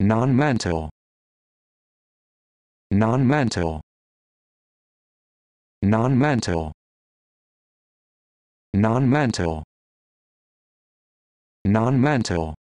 non-mental non-mental non-mental non-mental non-mental